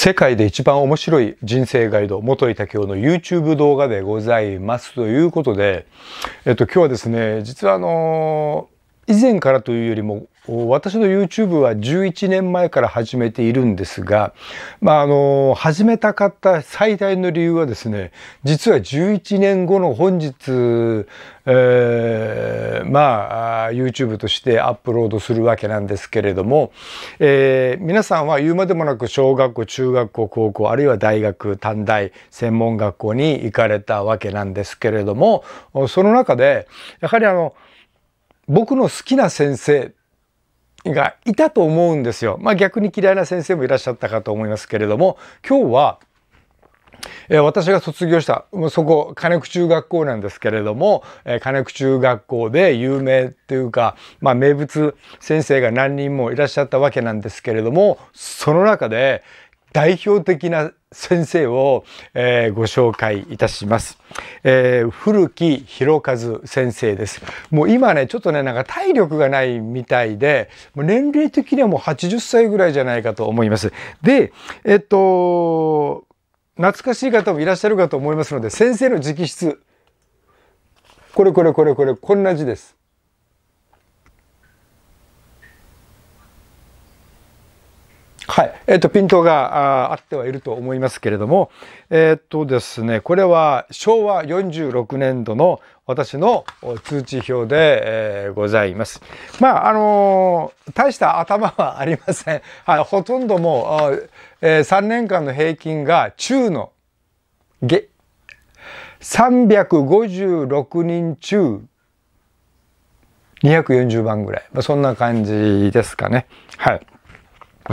世界で一番面白い人生ガイド、元井武雄の YouTube 動画でございます。ということで、えっと、今日はですね、実はあのー、以前からというよりも、私の YouTube は11年前から始めているんですが、まあ、あの、始めたかった最大の理由はですね、実は11年後の本日、えー、まあ、YouTube としてアップロードするわけなんですけれども、えー、皆さんは言うまでもなく小学校、中学校、高校、あるいは大学、短大、専門学校に行かれたわけなんですけれども、その中で、やはりあの、僕の好きな先生がいたと思うんですよ。まあ、逆に嫌いな先生もいらっしゃったかと思いますけれども今日はえ私が卒業した、そこ、金久中学校なんですけれども、え金久中学校で有名っていうか、まあ、名物先生が何人もいらっしゃったわけなんですけれども、その中で、代表的な先生を、えー、ご紹介いたします、えー、古木博和先生です。もう今ね、ちょっとね、なんか体力がないみたいで、もう年齢的にはもう80歳ぐらいじゃないかと思います。で、えっと、懐かしい方もいらっしゃるかと思いますので、先生の直筆。これこれこれこれ、こんな字です。はい。えっ、ー、と、ピントがあってはいると思いますけれども、えっ、ー、とですね、これは昭和46年度の私の通知表で、えー、ございます。まあ、あのー、大した頭はありません。はい。ほとんどもう、えー、3年間の平均が中の下、356人中240番ぐらい。まあ、そんな感じですかね。はい。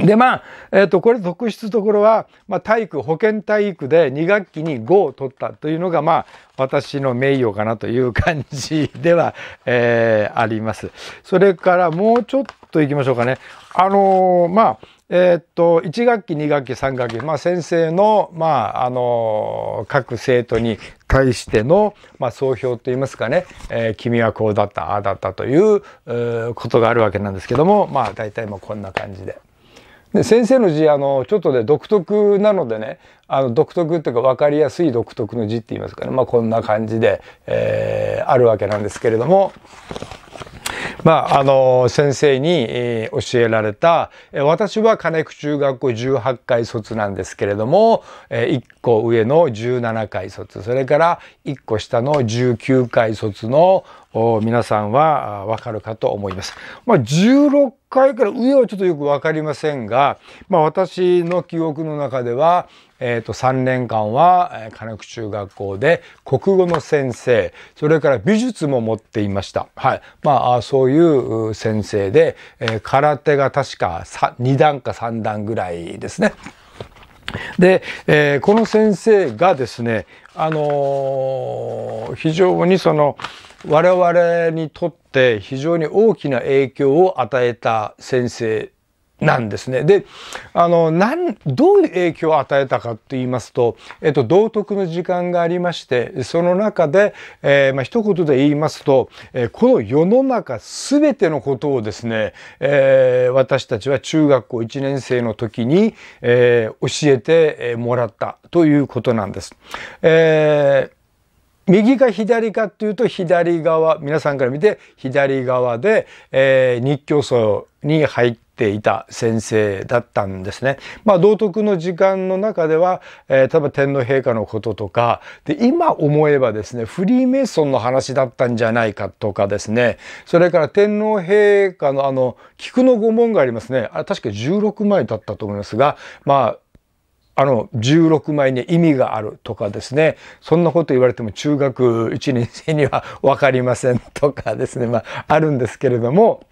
で、まあ、えっ、ー、と、これ特筆ところは、まあ、体育、保健体育で2学期に5を取ったというのが、まあ、私の名誉かなという感じでは、えー、あります。それからもうちょっと行きましょうかね。あのー、まあ、えー、っと、1学期、2学期、3学期、まあ、先生の、まあ、あの、各生徒に対しての、まあ、総評といいますかね、えー、君はこうだった、ああだったという、ことがあるわけなんですけども、まあ、大体もうこんな感じで。で先生の字あのちょっとね独特なのでねあの独特っていうか分かりやすい独特の字って言いますかね、まあ、こんな感じで、えー、あるわけなんですけれども。まあ、あの先生に、えー、教えられた、えー、私は金区中学校18回卒なんですけれども、えー、1個上の17回卒それから1個下の19回卒の皆さんは分かるかと思います。まあ、16階から上はちょっとよく分かりませんが、まあ、私の記憶の中では、えー、と3年間は金学中学校で国語の先生それから美術も持っていました、はいまあ、そういう先生で、え空手が確か2段か3段ぐらいですね。で、えー、この先生がですね、あのー、非常にその、我々にとって非常に大きな影響を与えた先生なんですね。で、あの、なん、どういう影響を与えたかと言いますと、えっと、道徳の時間がありまして、その中で、えー、まあ、一言で言いますと、えー、この世の中すべてのことをですね、えー、私たちは中学校1年生の時に、え教えてもらったということなんです。え右か左かっていうと左側、皆さんから見て左側で、えー、日教祖に入っていた先生だったんですね。まあ、道徳の時間の中では、えー、例えば天皇陛下のこととか、で、今思えばですね、フリーメイソンの話だったんじゃないかとかですね、それから天皇陛下のあの、菊の御文がありますね。あれ確か16枚だったと思いますが、まあ、あの、16枚に意味があるとかですね。そんなこと言われても中学1年生にはわかりませんとかですね。まあ、あるんですけれども、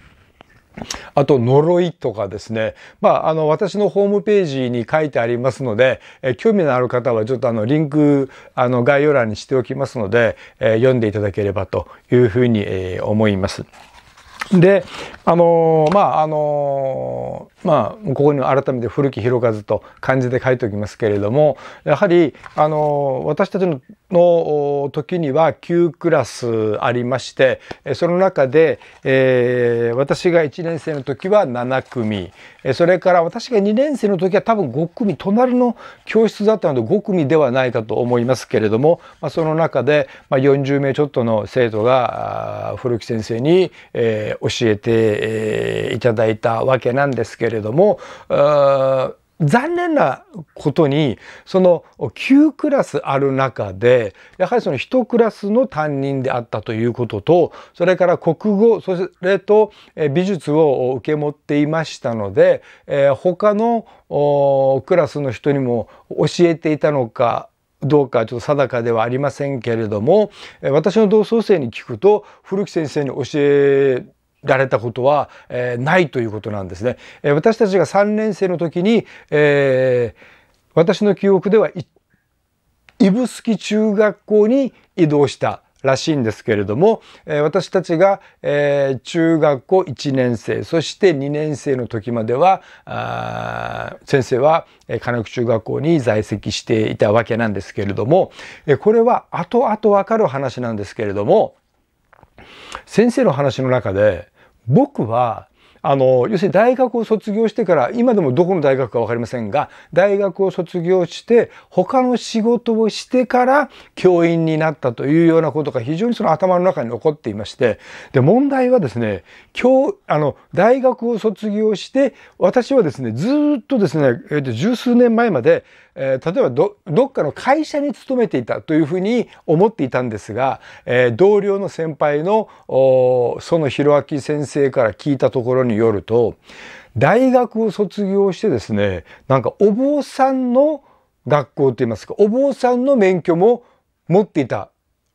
あと、呪いとかですね。まあ、あの、私のホームページに書いてありますので、え興味のある方はちょっとあの、リンク、あの、概要欄にしておきますので、え読んでいただければというふうに、え思います。で、あのー、まあ、あのー、まあ、ここに改めて古き広和と漢字で書いておきますけれども、やはり、あのー、私たちのの時には9クラスありまして、その中で、えー、私が1年生の時は7組、それから私が2年生の時は多分5組、隣の教室だったので5組ではないかと思いますけれども、まあ、その中で、ま40名ちょっとの生徒が古木先生に、えー、教えて、いただいたわけなんですけれども、残念なことにその9クラスある中でやはりその1クラスの担任であったということとそれから国語それと美術を受け持っていましたので、えー、他のクラスの人にも教えていたのかどうかちょっと定かではありませんけれども私の同窓生に聞くと古木先生に教えられたことは、えー、ないということなんですね。えー、私たちが3年生の時に、えー、私の記憶では、指宿中学校に移動したらしいんですけれども、えー、私たちが、えー、中学校1年生そして2年生の時までは先生は、えー、金具中学校に在籍していたわけなんですけれども、えー、これは後々わかる話なんですけれども先生の話の中で僕は、あの、要するに大学を卒業してから、今でもどこの大学かわかりませんが、大学を卒業して、他の仕事をしてから教員になったというようなことが非常にその頭の中に残っていまして、で、問題はですね、今日、あの、大学を卒業して、私はですね、ずっとですね、えと、十数年前まで、えー、例えばどどっかの会社に勤めていたというふうに思っていたんですが、えー、同僚の先輩のその弘明先生から聞いたところによると大学を卒業してですねなんかお坊さんの学校といいますかお坊さんの免許も持っていた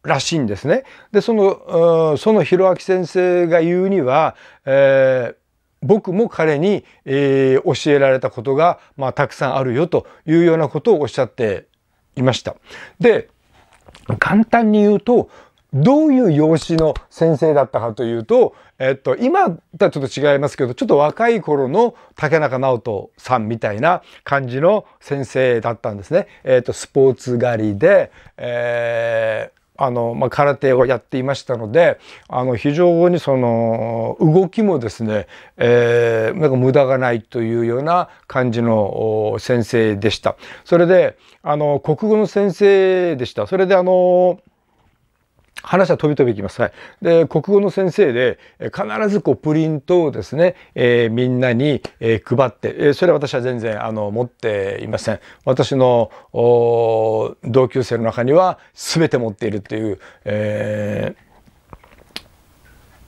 らしいんですね。でそのその弘明先生が言うには、えー僕も彼に、えー、教えられたことが、まあ、たくさんあるよというようなことをおっしゃっていました。で、簡単に言うと、どういう養子の先生だったかというと、えっと、今とはちょっと違いますけど、ちょっと若い頃の竹中直人さんみたいな感じの先生だったんですね。えっと、スポーツ狩りで、えー、あの、まあ、空手をやっていましたので、あの、非常にその、動きもですね、えー、なんか無駄がないというような感じの先生でした。それで、あの、国語の先生でした。それであの、話は飛び飛びいきます。はい。で、国語の先生で、必ずこう、プリントをですね、えー、みんなに、えー、配って、えー、それは私は全然、あの、持っていません。私の、同級生の中には、すべて持っているという、えー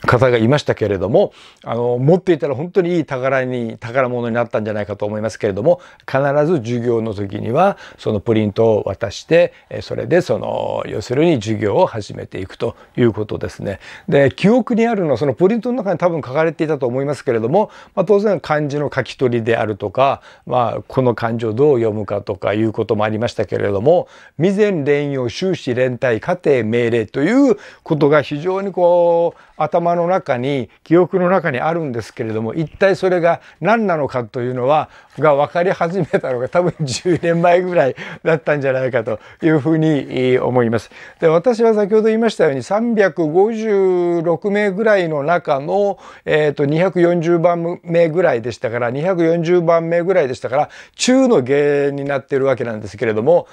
方がいましたけれども、あの、持っていたら本当にいい宝に、宝物になったんじゃないかと思いますけれども、必ず授業の時には、そのプリントを渡して、それでその、要するに授業を始めていくということですね。で、記憶にあるのは、そのプリントの中に多分書かれていたと思いますけれども、まあ、当然漢字の書き取りであるとか、まあ、この漢字をどう読むかとかいうこともありましたけれども、未然連用、終始連帯、家庭命令ということが非常にこう、頭頭の中に記憶の中にあるんですけれども一体それが何なのかというのはが分かり始めたのが多分10年前ぐらいだったんじゃないかというふうに思います。で私は先ほど言いましたように356名ぐらいの中の、えーと、240番目ぐらいでしたから240番目ぐらいでしたから中の芸になってるわけなんですけれども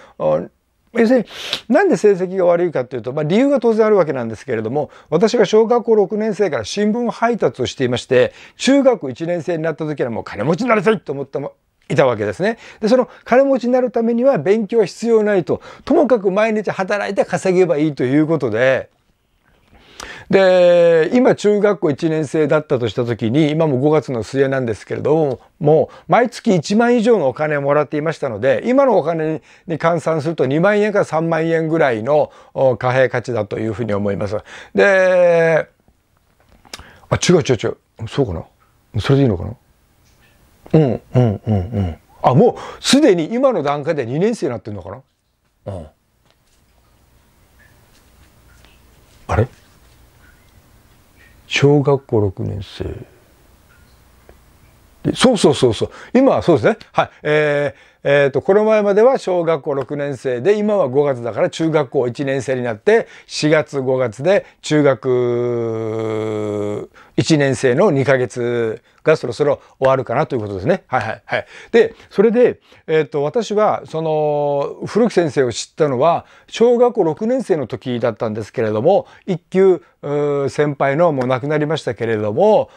要するに、なんで成績が悪いかっていうと、まあ理由が当然あるわけなんですけれども、私が小学校6年生から新聞配達をしていまして、中学1年生になった時はもう金持ちになりたいと思ったも、いたわけですね。で、その金持ちになるためには勉強は必要ないと、ともかく毎日働いて稼げばいいということで、で、今中学校1年生だったとした時に、今も5月の末なんですけれども、もう毎月1万以上のお金をもらっていましたので、今のお金に換算すると2万円から3万円ぐらいの貨幣価値だというふうに思います。で、あ、違う違う違う。そうかな。それでいいのかな。うん、うん、うん、うん。あ、もうすでに今の段階で2年生になってるのかな。うん。あれ小学校6年生。そうそうそうそう。今はそうですね。はい。えーえっ、ー、と、この前までは小学校6年生で、今は5月だから中学校1年生になって、4月5月で中学1年生の2ヶ月がそろそろ終わるかなということですね。はいはいはい。で、それで、えっ、ー、と、私は、その、古木先生を知ったのは、小学校6年生の時だったんですけれども、一級先輩のもう亡くなりましたけれども、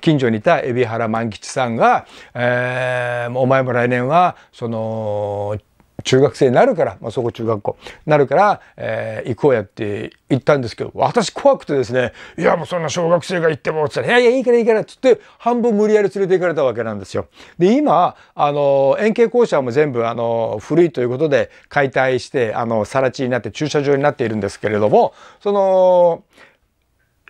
近所にいた海老原万吉さんが、えー、お前も来年はその、中学生になるから、まあ、そこ中学校なるから、えー、行こうやって行ったんですけど、私怖くてですね、いやもうそんな小学生が行っても、つったら、いやいやいいからいいから、つって、半分無理やり連れて行かれたわけなんですよ。で、今、あの、円形校舎も全部、あの、古いということで解体して、あの、さら地になって駐車場になっているんですけれども、その、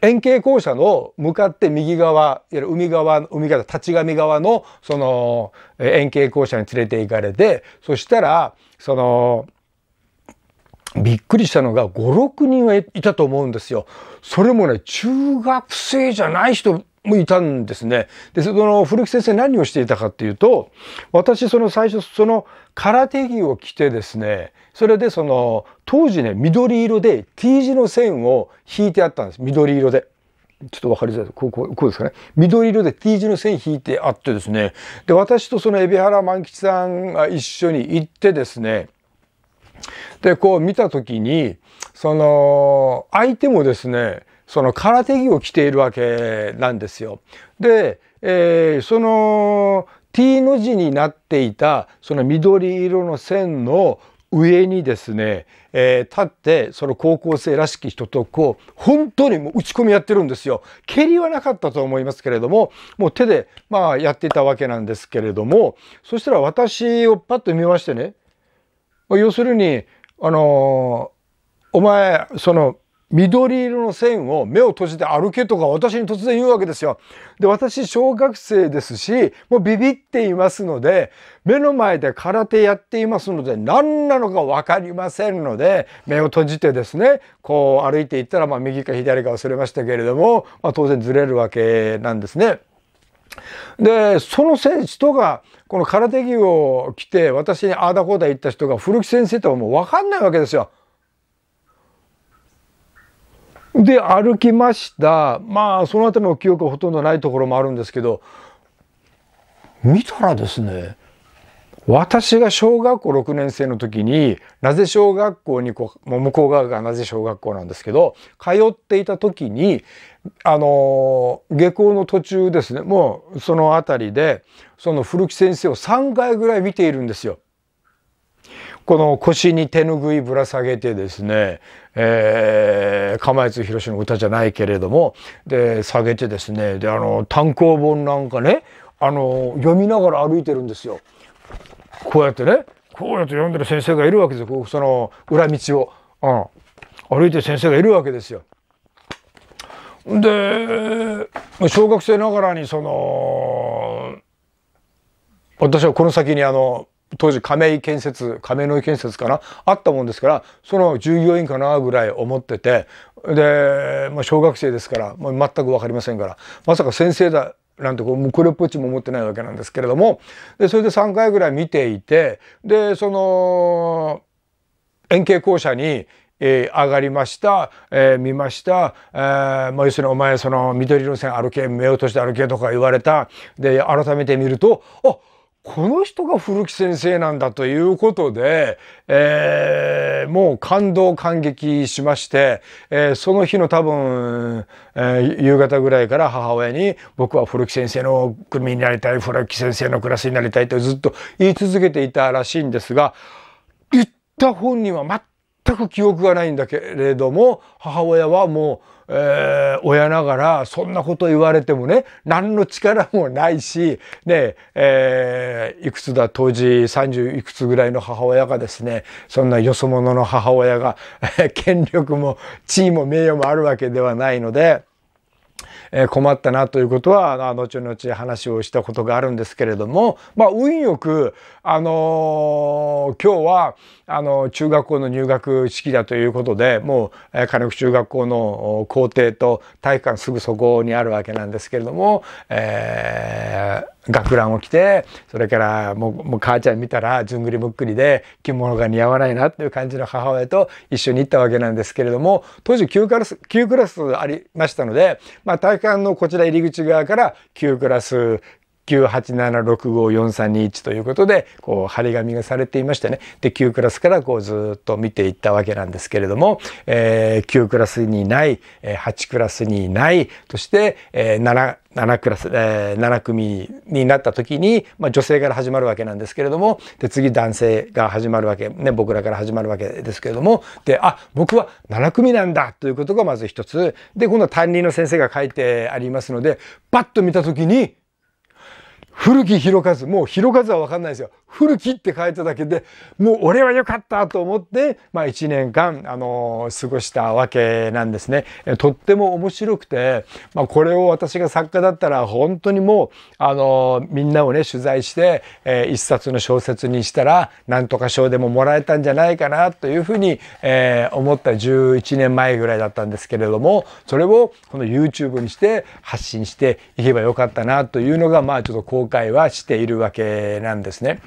円形校舎の向かって右側、いわゆる海側、海方、立ち上側の、その、円形校舎に連れて行かれて、そしたら、その、びっくりしたのが5、6人はいたと思うんですよ。それもね、中学生じゃない人もいたんですね。で、その古木先生何をしていたかっていうと、私その最初その空手着を着てですね、それでその当時ね、緑色で T 字の線を引いてあったんです。緑色で。ちょっとわかりづらいです。こう、こう、こうですかね。緑色で T 字の線引いてあってですね。で、私とその海老原万吉さんが一緒に行ってですね。で、こう見たときに、その、相手もですね、その空手着を着ているわけなんですよ。で、えー、その T の字になっていたその緑色の線の上にですね、えー、立ってその高校生らしき人とこう本当にもう打ち込みやってるんですよ。蹴りはなかったと思いますけれどももう手でまあやっていたわけなんですけれどもそしたら私をパッと見ましてね要するにあのー、お前その緑色の線を目を閉じて歩けとか私に突然言うわけですよ。で、私小学生ですし、もうビビっていますので、目の前で空手やっていますので、何なのかわかりませんので、目を閉じてですね、こう歩いていったら、まあ右か左か忘れましたけれども、まあ当然ずれるわけなんですね。で、その選手とが、この空手着を着て、私にああだこうだ言った人が、古木先生とはもうわかんないわけですよ。で、歩きました。まあ、その辺りも記憶はほとんどないところもあるんですけど、見たらですね、私が小学校6年生の時に、なぜ小学校にこう、向こう側がなぜ小学校なんですけど、通っていた時に、あのー、下校の途中ですね、もうその辺りで、その古木先生を3回ぐらい見ているんですよ。この腰に手ぬぐいぶら下げてですね、えー、釜津博の歌じゃないけれども、で、下げてですね、で、あの、単行本なんかね、あの、読みながら歩いてるんですよ。こうやってね、こうやって読んでる先生がいるわけですよ。その、裏道を。うん。歩いてる先生がいるわけですよ。で、小学生ながらに、その、私はこの先にあの、当時亀井建設亀井建設かなあったもんですからその従業員かなぐらい思っててで、まあ、小学生ですから、まあ、全く分かりませんからまさか先生だなんてこうこれっぽっちも持ってないわけなんですけれどもでそれで3回ぐらい見ていてでその円形校舎にえー、上がりました、えー、見ました、えーまあ、要するにお前その緑の線歩け目落として歩けとか言われたで改めて見るとあこの人が古木先生なんだということで、えー、もう感動感激しまして、えー、その日の多分、えー、夕方ぐらいから母親に僕は古木先生の組になりたい、古木先生のクラスになりたいとずっと言い続けていたらしいんですが、言った本人は全く記憶がないんだけれども、母親はもうえー、親ながらそんなこと言われてもね、何の力もないし、ね、えー、いくつだ、当時30いくつぐらいの母親がですね、そんなよそ者の母親が、権力も地位も名誉もあるわけではないので、え困ったなということは、後々話をしたことがあるんですけれども、まあ、運よく、あのー、今日は、あの、中学校の入学式だということで、もう、えー、金子中学校の校庭と体育館すぐそこにあるわけなんですけれども、えー、学ランを着て、それからもう、もう母ちゃん見たら、ずんぐりむっくりで、着物が似合わないなっていう感じの母親と一緒に行ったわけなんですけれども、当時9クラス、9クラスありましたので、まあ体育館のこちら入り口側から9クラス、987654321ということで、こう、張り紙がされていましてね、で、9クラスからこうずっと見ていったわけなんですけれども、えー、9クラスにない、8クラスにない、そして、えー、7、7クラス、えー、7組になった時に、まあ、女性から始まるわけなんですけれども、で、次男性が始まるわけ、ね、僕らから始まるわけですけれども、で、あ、僕は7組なんだということがまず一つ。で、今度は担任の先生が書いてありますので、パッと見た時に、古木弘和、もう弘和はわかんないですよ。古木って書いただけで、もう俺は良かったと思って、まあ一年間、あのー、過ごしたわけなんですね。とっても面白くて、まあこれを私が作家だったら、本当にもう、あのー、みんなをね、取材して、えー、一冊の小説にしたら、なんとか賞でももらえたんじゃないかな、というふうに、えー、思った11年前ぐらいだったんですけれども、それをこの YouTube にして発信していけばよかったな、というのが、まあちょっと公介はしているわけなんですね。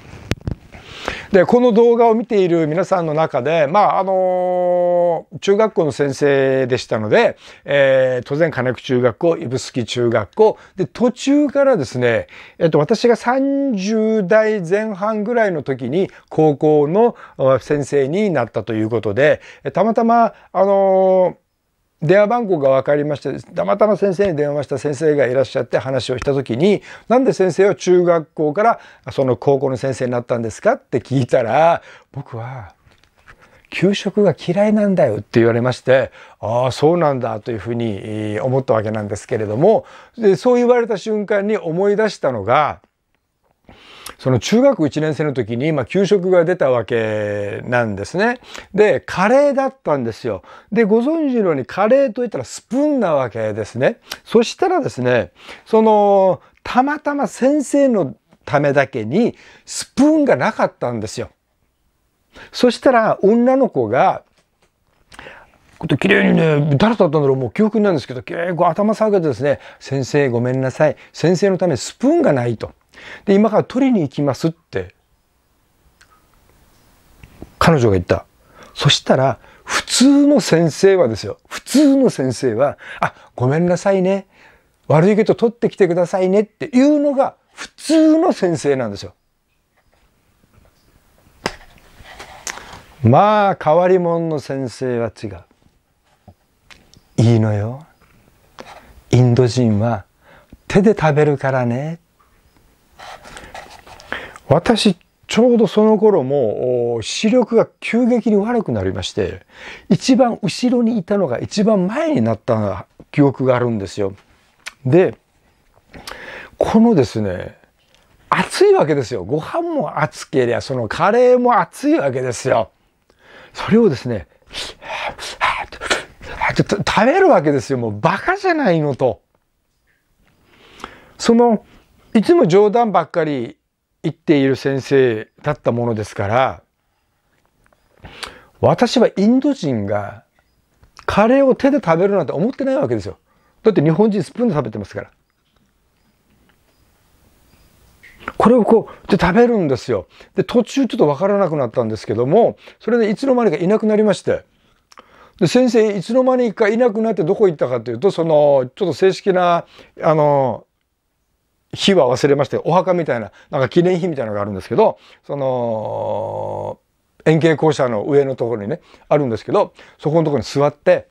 でこの動画を見ている皆さんの中でまああの中学校の先生でしたので、えー、当然金久中学校指宿中学校で途中からですね、えっと私が30代前半ぐらいの時に高校の先生になったということでたまたまあの電話番号が分かりましてたまたま先生に電話した先生がいらっしゃって話をした時になんで先生は中学校からその高校の先生になったんですかって聞いたら僕は給食が嫌いなんだよって言われまして、ああ、そうなんだというふうに思ったわけなんですけれども、でそう言われた瞬間に思い出したのが、その中学1年生の時に、まあ、給食が出たわけなんですね。で、カレーだったんですよ。で、ご存知のようにカレーといったらスプーンなわけですね。そしたらですね、その、たまたま先生のためだけにスプーンがなかったんですよ。そしたら女の子が、こと綺麗にね、誰だったんだろう、もう記憶なんですけど、結構頭下げてですね、先生ごめんなさい。先生のためスプーンがないと。で、今から取りに行きますって、彼女が言った。そしたら、普通の先生はですよ。普通の先生は、あ、ごめんなさいね。悪いけど取ってきてくださいねっていうのが普通の先生なんですよ。まあ、変わり者の先生は違う。いいのよ。インド人は手で食べるからね。私、ちょうどその頃も視力が急激に悪くなりまして、一番後ろにいたのが一番前になった記憶があるんですよ。で、このですね、暑いわけですよ。ご飯も暑けりゃ、そのカレーも暑いわけですよ。それをですね、食べるわけですよ。もうバカじゃないのと。その、いつも冗談ばっかり言っている先生だったものですから私はインド人がカレーを手で食べるなんて思ってないわけですよ。だって日本人スプーンで食べてますから。これをこう、で食べるんですよ。で、途中ちょっとわからなくなったんですけども、それでいつの間にかいなくなりまして。で、先生、いつの間にかいなくなってどこ行ったかというと、その、ちょっと正式な、あの、日は忘れまして、お墓みたいな、なんか記念碑みたいなのがあるんですけど、その、円形校舎の上のところにね、あるんですけど、そこのところに座って、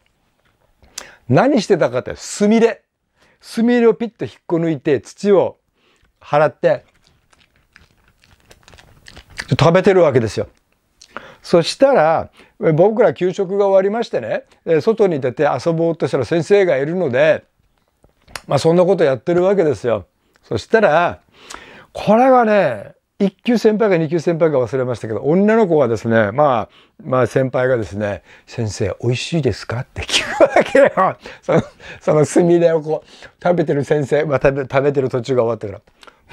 何してたかって、すみれ。すみれをピッと引っこ抜いて、土を払って、食べてるわけですよ。そしたら、僕ら給食が終わりましてね、外に出て遊ぼうとしたら先生がいるので、まあそんなことやってるわけですよ。そしたら、これがね、一級先輩か二級先輩か忘れましたけど、女の子がですね、まあ、まあ先輩がですね、先生、美味しいですかって聞くわけよ。その、そのすみれをこう、食べてる先生、まあ食べ、食べてる途中が終わってか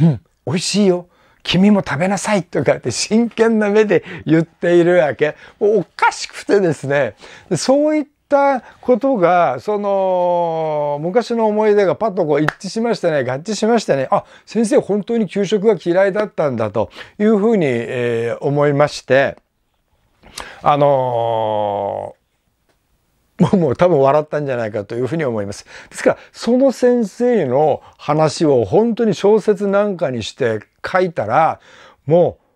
ら、うん、美味しいよ。君も食べなさいとかって真剣な目で言っているわけ。おかしくてですね、そういったったことがその昔の思い出がパッとこう一致しましたね合致しましたねあ先生本当に給食が嫌いだったんだというふうに、えー、思いましてあのーもう多分笑ったんじゃないかというふうに思います。ですから、その先生の話を本当に小説なんかにして書いたら、もう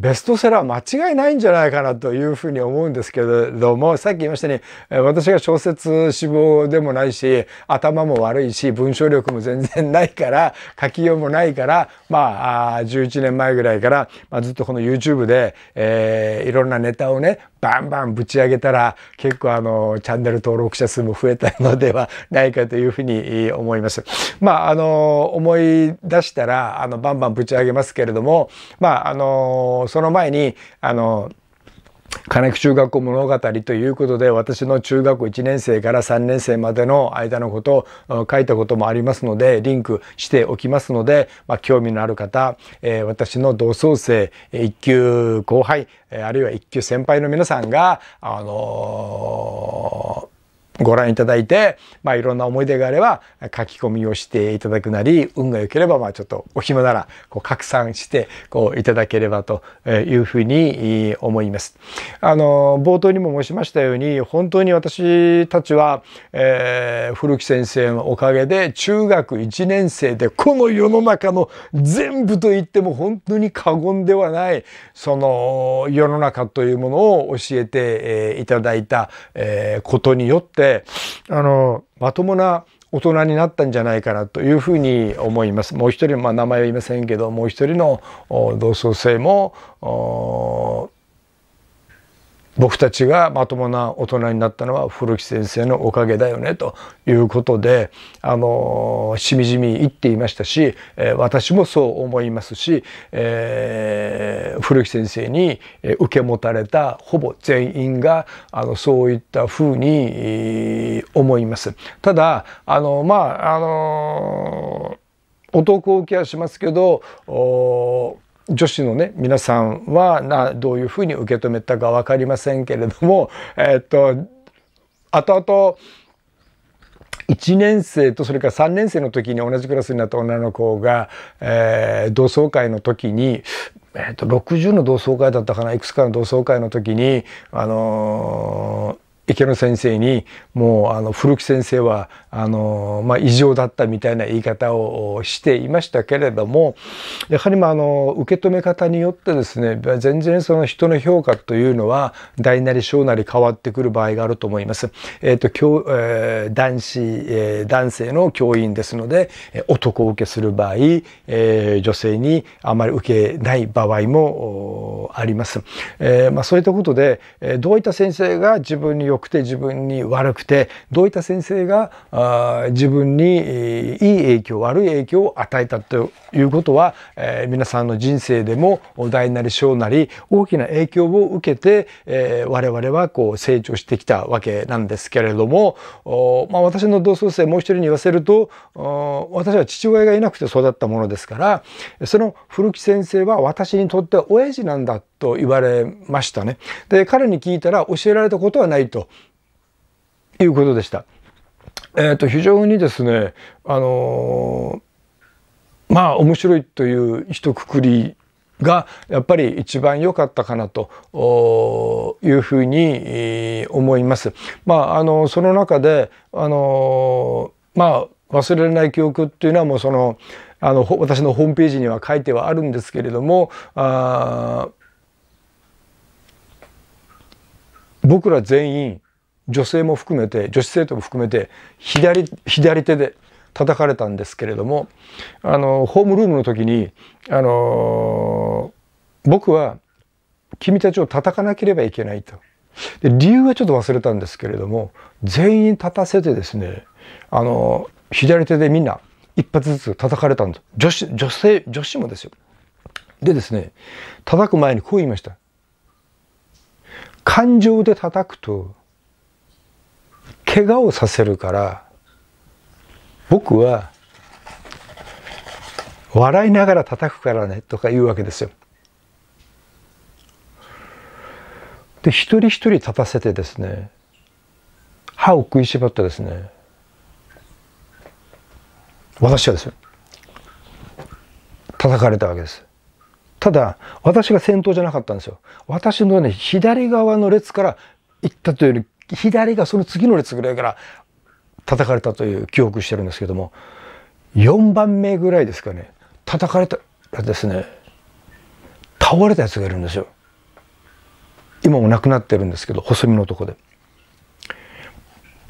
ベストセラー間違いないんじゃないかなというふうに思うんですけれども、さっき言いましたように、私が小説志望でもないし、頭も悪いし、文章力も全然ないから、書きようもないから、まあ、11年前ぐらいから、まあ、ずっとこの YouTube で、えー、いろんなネタをね、バンバンぶち上げたら結構あのチャンネル登録者数も増えたのではないかというふうに思います。まああの思い出したらあのバンバンぶち上げますけれどもまああのその前にあの金久中学校物語ということで、私の中学校1年生から3年生までの間のことを書いたこともありますので、リンクしておきますので、まあ、興味のある方、えー、私の同窓生、一級後輩、あるいは一級先輩の皆さんが、あのーご覧いただいて、まあいろんな思い出があれば書き込みをしていただくなり、運が良ければまあちょっとお暇ならこう拡散してこういただければというふうに思います。あの、冒頭にも申しましたように、本当に私たちは、えー、古木先生のおかげで中学1年生でこの世の中の全部と言っても本当に過言ではない、その世の中というものを教えていただいたことによって、で、あの、まともな大人になったんじゃないかなというふうに思います。もう一人、まあ名前は言いませんけど、もう一人の同窓生も、僕たちがまともな大人になったのは古木先生のおかげだよねということであのしみじみ言っていましたし、え私もそう思いますし、えー、古木先生に受け持たれたほぼ全員があのそういったふうに思います。ただあのまああの男受けはしますけど女子のね、皆さんはな、どういうふうに受け止めたかわかりませんけれども、えっと、後々、1年生とそれから3年生の時に同じクラスになった女の子が、えー、同窓会の時に、えー、と60の同窓会だったかないくつかの同窓会の時に、あの池野先生にもうあの古木先生はあの、まあ、異常だったみたいな言い方をしていましたけれどもやはりまああの受け止め方によってですね全然その人の評価というのは大なり小なり変わってくる場合があると思います。えーと教えー、男子、えー、男性の教員ですので男受けする場合、えー、女性にあまり受けない場合もあります。えーまあ、そういったことでどういった先生が自分によくて自分に悪くて、どういった先生があ自分にいい影響、悪い影響を与えたということは、えー、皆さんの人生でも大なり小なり大きな影響を受けて、えー、我々はこう成長してきたわけなんですけれども、まあ、私の同窓生もう一人に言わせると、私は父親がいなくて育ったものですから、その古木先生は私にとっては親父なんだってと言われましたね。で、彼に聞いたら教えられたことはないということでした。えっ、ー、と、非常にですね、あのー、まあ、面白いという一括りがやっぱり一番良かったかなというふうに思います。まあ、あの、その中で、あの、まあ、忘れられない記憶っていうのはもうその、あの、私のホームページには書いてはあるんですけれども、あ僕ら全員、女性も含めて、女子生徒も含めて、左、左手で叩かれたんですけれども、あの、ホームルームの時に、あのー、僕は、君たちを叩かなければいけないと。で、理由はちょっと忘れたんですけれども、全員立たせてですね、あのー、左手でみんな、一発ずつ叩かれたんです。女子、女性、女子もですよ。でですね、叩く前にこう言いました。感情で叩くと怪我をさせるから僕は笑いながら叩くからねとか言うわけですよ。で一人一人立たせてですね歯を食いしばってですね私はですよ叩かれたわけです。ただ、私が先頭じゃなかったんですよ。私のね、左側の列から行ったというより、左がその次の列ぐらいから叩かれたという記憶してるんですけども、4番目ぐらいですかね、叩かれたらですね、倒れたやつがいるんですよ。今も亡くなってるんですけど、細身のとこで。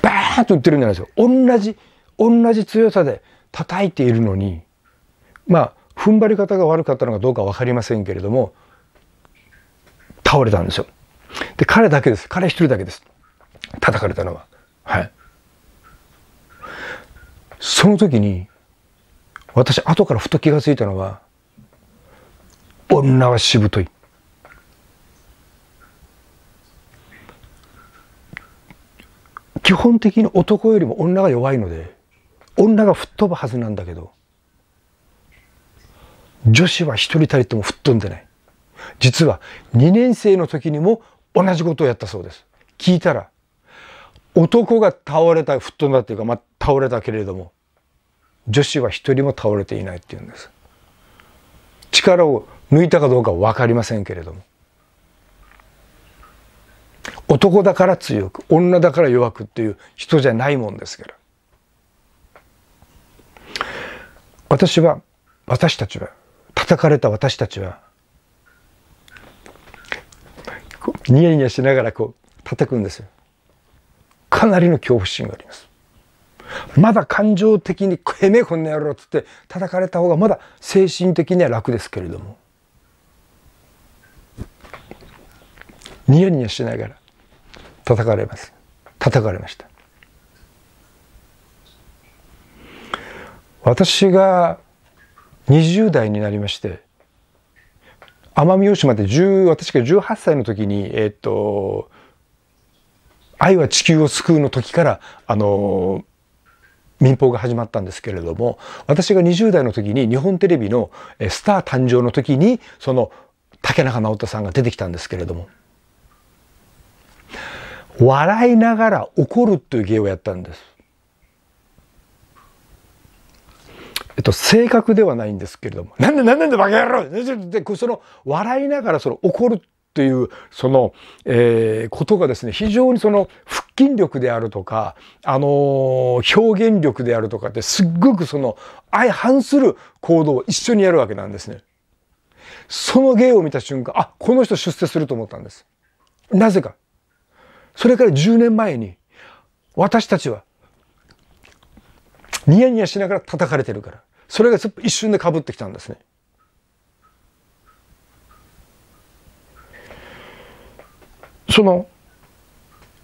バーンと言ってるんじゃないですよ。同じ、同じ強さで叩いているのに、まあ、踏ん張り方が悪かったのかどうか分かりませんけれども倒れたんですよで彼だけです彼一人だけです叩かれたのははいその時に私後からふと気が付いたのは女はしぶとい基本的に男よりも女が弱いので女が吹っ飛ぶはずなんだけど女子は一人たりとも吹っ飛んでない。実は2年生の時にも同じことをやったそうです。聞いたら、男が倒れた、吹っ飛んだっていうか、まあ、倒れたけれども、女子は一人も倒れていないっていうんです。力を抜いたかどうかわかりませんけれども。男だから強く、女だから弱くっていう人じゃないもんですから。私は、私たちは、叩かれた私たちはニヤニヤしながらこう叩くんですよかなりの恐怖心がありますまだ感情的に「えめえこんな野郎」っつって叩かれた方がまだ精神的には楽ですけれどもニヤニヤしながら叩かれます叩かれました私が20代になりまして、奄美大島で10、私が18歳の時に、えー、っと、愛は地球を救うの時から、あの、民放が始まったんですけれども、私が20代の時に日本テレビのスター誕生の時に、その竹中直人さんが出てきたんですけれども、笑いながら怒るという芸をやったんです。えっと、性格ではないんですけれども、なんでなんでバカ野郎で、その、笑いながらその怒るっていう、その、えー、ことがですね、非常にその、腹筋力であるとか、あのー、表現力であるとかって、すっごくその、相反する行動を一緒にやるわけなんですね。その芸を見た瞬間、あ、この人出世すると思ったんです。なぜか。それから10年前に、私たちは、ニヤニヤしながら叩かれてるから。それが一瞬でかぶってきたんですね。その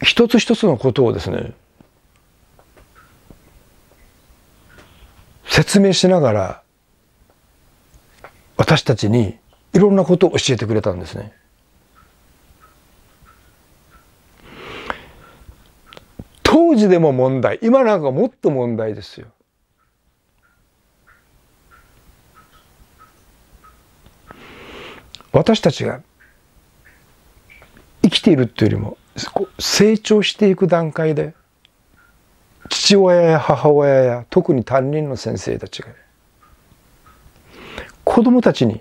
一つ一つのことをですね説明しながら私たちにいろんなことを教えてくれたんですね。当時でも問題今なんかもっと問題ですよ。私たちが生きているというよりも成長していく段階で父親や母親や特に担任の先生たちが子供たちに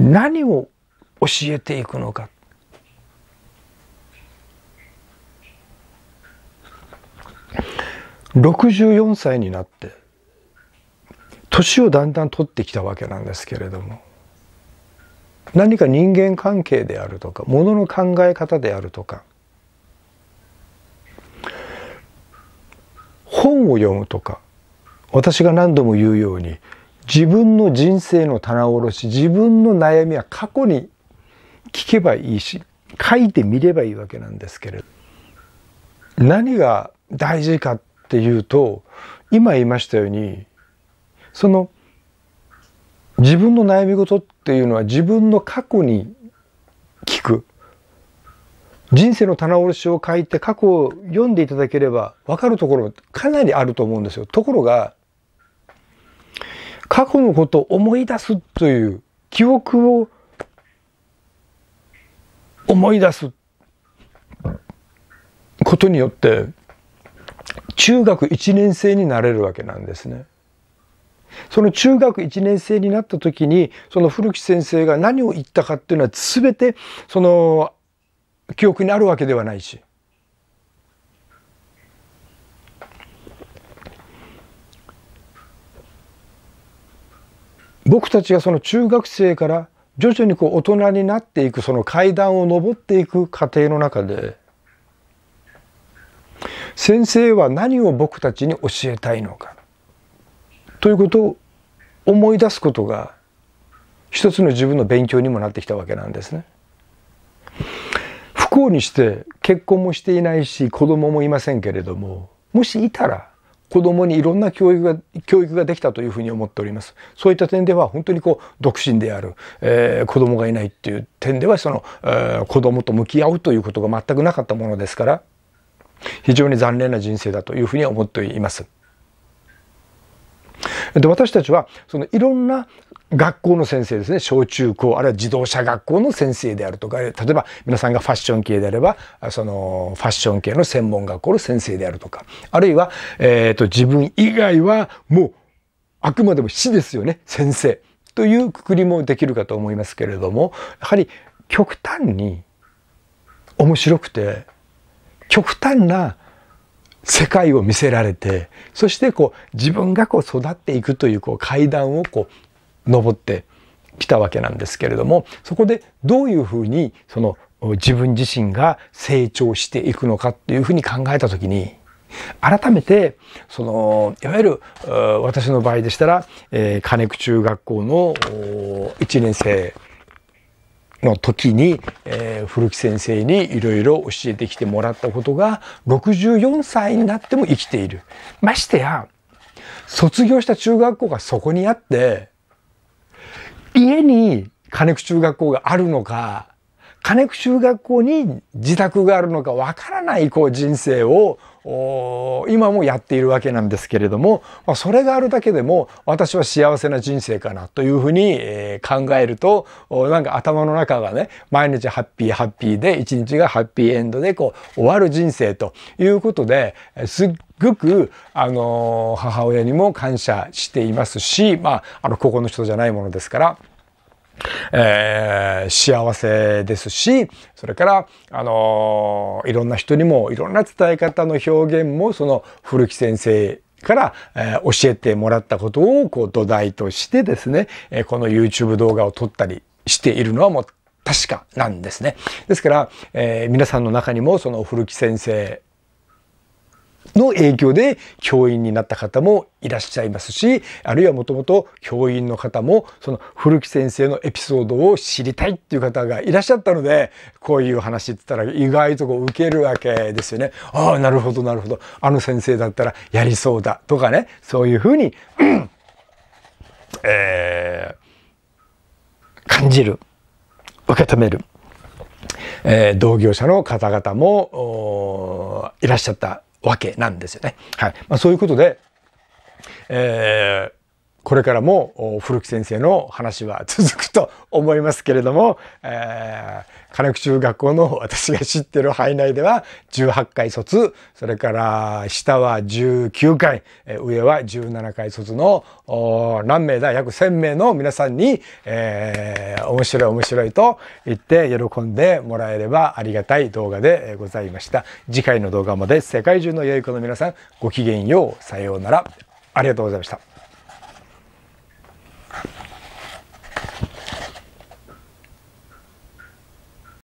何を教えていくのか64歳になって年をだんだん取ってきたわけなんですけれども何か人間関係であるとかものの考え方であるとか本を読むとか私が何度も言うように自分の人生の棚卸し自分の悩みは過去に聞けばいいし書いてみればいいわけなんですけれど何が大事かっていうと今言いましたようにその自分の悩み事ってっていうのは自分の過去に聞く。人生の棚卸しを書いて過去を読んでいただければ分かるところかなりあると思うんですよ。ところが、過去のことを思い出すという記憶を思い出すことによって中学1年生になれるわけなんですね。その中学1年生になった時に、その古木先生が何を言ったかっていうのは全て、その、記憶にあるわけではないし。僕たちがその中学生から徐々にこう大人になっていくその階段を上っていく過程の中で先生は何を僕たちに教えたいのかということを思い出すことが一つの自分の勉強にもなってきたわけなんですね。不幸にして結婚もしていないし子供もいませんけれどももしいたら子供にいろんな教育が教育ができたというふうに思っております。そういった点では本当にこう独身である、えー、子供がいないっていう点ではその、えー、子供と向き合うということが全くなかったものですから非常に残念な人生だというふうに思っています。で、私たちは、そのいろんな学校の先生ですね。小中高、あるいは自動車学校の先生であるとか、例えば皆さんがファッション系であれば、そのファッション系の専門学校の先生であるとか、あるいは、えっ、ー、と、自分以外はもう、あくまでも死ですよね。先生。というくくりもできるかと思いますけれども、やはり極端に面白くて、極端な世界を見せられてそしてこう自分がこう育っていくというこう階段をこう登ってきたわけなんですけれどもそこでどういうふうにその自分自身が成長していくのかっていうふうに考えた時に改めてそのいわゆる私の場合でしたら、えー、金久中学校の1年生の時に、えー、古木先生にいろいろ教えてきてもらったことが64歳になっても生きている。ましてや、卒業した中学校がそこにあって、家に金久中学校があるのか、金久中学校に自宅があるのかわからないこう人生を今もやっているわけなんですけれども、まあ、それがあるだけでも私は幸せな人生かなというふうに、えー、考えるとなんか頭の中がね毎日ハッピーハッピーで一日がハッピーエンドでこう終わる人生ということですっごく、あのー、母親にも感謝していますし、まあ、あのここの人じゃないものですから。えー、幸せですし、それから、あのー、いろんな人にもいろんな伝え方の表現もその古木先生から、えー、教えてもらったことをこう土台としてですね、えこの YouTube 動画を撮ったりしているのはもう確かなんですね。ですから、え皆さんの中にもその古木先生の影響で教員になった方もいらっしゃいますし、あるいはもともと教員の方も、その古木先生のエピソードを知りたいっていう方がいらっしゃったので、こういう話って言ったら意外とこう受けるわけですよね。ああ、なるほど、なるほど。あの先生だったらやりそうだとかね、そういうふうに、えー、感じる。受け止める。えー、同業者の方々もいらっしゃったわけなんですよね。はい。まあ、そういうことで、えー、これからも古木先生の話は続くと思いますけれども、えー、金久中学校の私が知ってる範囲内では18回卒、それから下は19回、上は17回卒の何名だ約1000名の皆さんに、えー、面白い面白いと言って喜んでもらえればありがたい動画でございました。次回の動画まで世界中の良い子の皆さんごきげんよう。さようなら。ありがとうございました。ハハハハ